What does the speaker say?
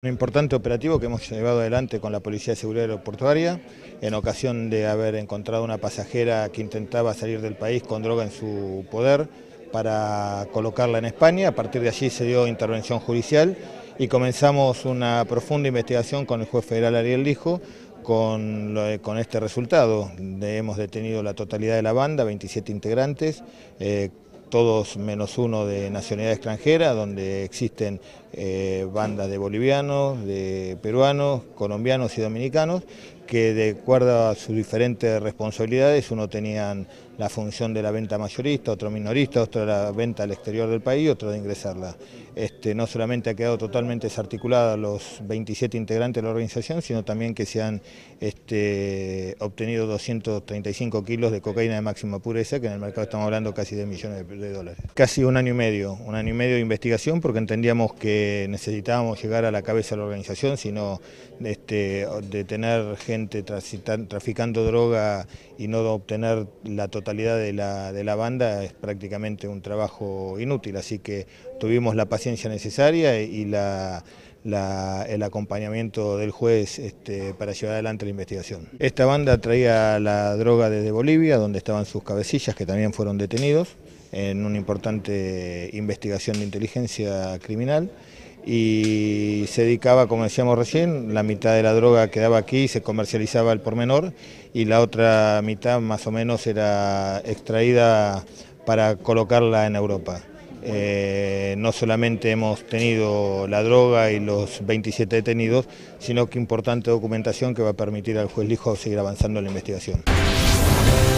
Un importante operativo que hemos llevado adelante con la Policía de Seguridad Aeroportuaria en ocasión de haber encontrado una pasajera que intentaba salir del país con droga en su poder para colocarla en España. A partir de allí se dio intervención judicial y comenzamos una profunda investigación con el juez federal Ariel Lijo eh, con, este resultado. hemos detenido la totalidad de la banda, 27 integrantes. Eh, todos menos uno de nacionalidad extranjera, donde existen eh, bandas de bolivianos, de peruanos, colombianos y dominicanos, que de acuerdo a sus diferentes responsabilidades, uno tenían la función de la venta mayorista, otro minorista, otro la venta al exterior del país, otro de ingresarla. Este, no solamente ha quedado totalmente desarticulada los 27 integrantes de la organización, sino también que se han este, obtenido 235 kilos de cocaína de máxima pureza, que en el mercado estamos hablando casi de millones de pesos de dólares. Casi un año y medio, un año y medio de investigación porque entendíamos que necesitábamos llegar a la cabeza de la organización, sino este, tener gente traficando droga y no obtener la totalidad de la, banda es prácticamente un trabajo inútil, así que tuvimos la paciencia necesaria y el acompañamiento del juez este, para llevar adelante la investigación. Esta banda traía la droga desde Bolivia, donde estaban sus cabecillas, que también fueron detenidos en una importante investigación de inteligencia criminal y se dedicaba, como decíamos recién, la mitad de la droga quedaba aquí, se comercializaba al por menor y la otra mitad más o menos era extraída para colocarla en Europa. Eh, no solamente hemos tenido la droga y los 27 detenidos, sino que importante documentación que va a permitir al juez Lijo seguir avanzando en la investigación.